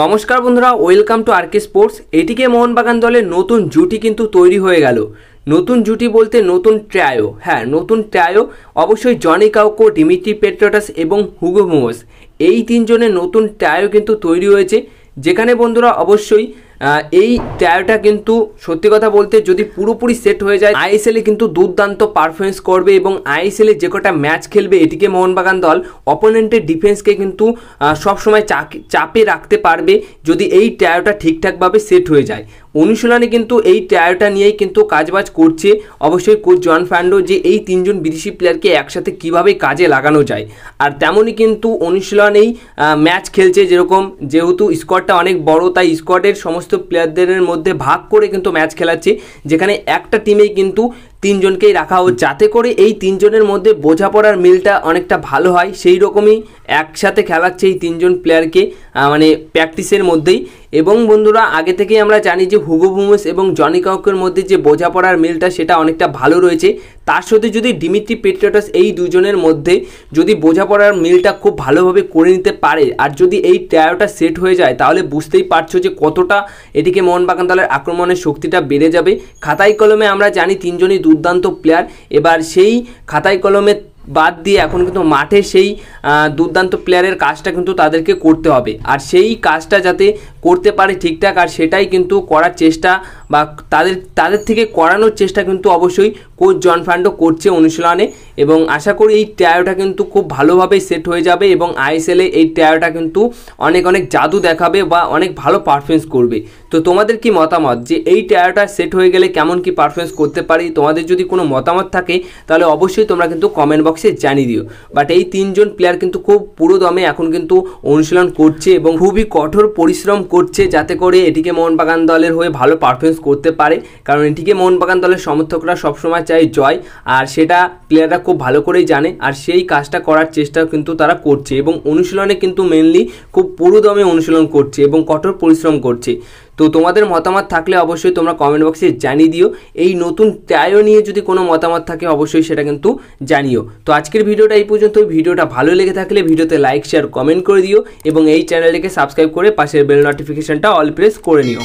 নমস্কার বন্ধুরা welcome to আরকে sports এটিকে মোহনবাগান দলের নতুন জুটি কিন্তু তৈরি হয়ে গেল নতুন জুটি বলতে নতুন ট্রায়ো হ্যাঁ নতুন ট্রায়ো অবশ্যই জনি কাউকো ডিমিট্রি পেট্রোটাস এবং হুগো মোহস এই তিনজনের নতুন ট্রায়ো কিন্তু তৈরি হয়েছে যেখানে বন্ধুরা অবশ্যই এই টায়ারটা কিন্তু সত্যি কথা বলতে যদি পুরোপুরি সেট হয়ে যায় আইএসএলে কিন্তু দুর্দান্ত পারফরমেন্স করবে এবং আইএসএলে যে কটা ম্যাচ খেলবে এটিকে মোহনবাগান দল অপোনেন্টের ডিফেন্সকে কিন্তু সবসময় চাপে রাখতে পারবে যদি এই টায়ারটা ঠিকঠাকভাবে সেট হয়ে যায় অনুশীলনে কিন্তু এই টায়ারটা নিয়েই কিন্তু কাজবাজ করছে অবশ্যই কোচ জন ফ্যান্ডো যে এই তিনজন বিদেশি প্লেয়ারকে একসাথে কিভাবে কাজে লাগানো যায় আর তেমনই কিন্তু অনুশীলনেই ম্যাচ খেলছে যেরকম যেহেতু স্কোয়াডটা অনেক বড় তাই স্কোয়াডের সমস্ত প্লেয়ারদের মধ্যে ভাগ করে কিন্তু ম্যাচ খেলাচ্ছে যেখানে একটা টিমেই কিন্তু তিনজনকেই রাখা হোক যাতে করে এই তিনজনের মধ্যে বোঝাপড়ার মিলটা অনেকটা ভালো হয় সেই রকমই একসাথে খেলাচ্ছে এই তিনজন প্লেয়ারকে মানে প্র্যাকটিসের মধ্যেই এবং বন্ধুরা আগে থেকেই আমরা জানি যে হুগো বুমেস এবং জনি কাউকের মধ্যে যে বোঝাপড়ার মিলটা সেটা অনেকটা ভালো রয়েছে তার সাথে যদি ডিমিত্রি পেট্রিয়টাস এই দুজনের মধ্যে যদি বোঝাপড়ার মিলটা খুব ভালোভাবে করে নিতে পারে আর যদি এই ট্রায়োটা সেট হয়ে যায় তাহলে বুঝতেই পারছো যে কতটা এটিকে মোহনবাগান দলের আক্রমণের শক্তিটা বেড়ে যাবে খাতাই কলমে আমরা জানি তিনজনই দুর্দান্ত প্লেয়ার এবার সেই খাতাই কলমে বাদ দিয়ে এখন কিন্তু মাঠে সেই দুর্দান্ত প্লেয়ারের কাজটা কিন্তু তাদেরকে করতে হবে আর সেই কাজটা যাতে করতে পারে ঠিকঠাক আর সেটাই কিন্তু করার চেষ্টা বা তাদের তাদের থেকে করানোর চেষ্টা কিন্তু অবশ্যই কোচ জন ফ্রান্ডো করছে অনুশীলনে এবং আশা করি এই টায়ারটা কিন্তু খুব ভালোভাবেই সেট হয়ে যাবে এবং আইএসএলে এই টায়ারটা কিন্তু অনেক অনেক জাদু দেখাবে বা অনেক ভালো পারফরমেন্স করবে তো তোমাদের কি মতামত যে এই টায়ারটা সেট হয়ে গেলে কেমন কি পারফরমেন্স করতে পারি তোমাদের যদি কোনো মতামত থাকে তাহলে অবশ্যই তোমরা কিন্তু কমেন্ট বক্সে জানিয়ে দিও বাট এই তিনজন প্লেয়ার কিন্তু খুব পুরো দমে এখন কিন্তু অনুশীলন করছে এবং খুবই কঠোর পরিশ্রম করছে যাতে করে এটিকে মোহনবাগান দলের হয়ে ভালো পারফরমেন্স করতে পারে কারণ এটিকে মোহনবাগান দলের সমর্থকরা সবসময় চাই জয় আর সেটা প্লেয়াররা খুব ভালো করেই জানে আর সেই কাজটা করার চেষ্টা কিন্তু তারা করছে এবং অনুশীলনে কিন্তু মেনলি খুব পুরোদমে অনুশীলন করছে এবং কঠোর পরিশ্রম করছে তো তোমাদের মতামত থাকলে অবশ্যই তোমরা কমেন্ট বক্সে জানিয়ে দিও এই নতুন ট্রায়ও নিয়ে যদি কোনো মতামত থাকে অবশ্যই সেটা কিন্তু জানিও তো আজকের ভিডিওটা এই পর্যন্ত ভিডিওটা ভালো লেগে থাকলে ভিডিওতে লাইক শেয়ার কমেন্ট করে দিও এবং এই চ্যানেলটিকে সাবস্ক্রাইব করে পাশের বেল নোটিফিকেশানটা অল প্রেস করে নিও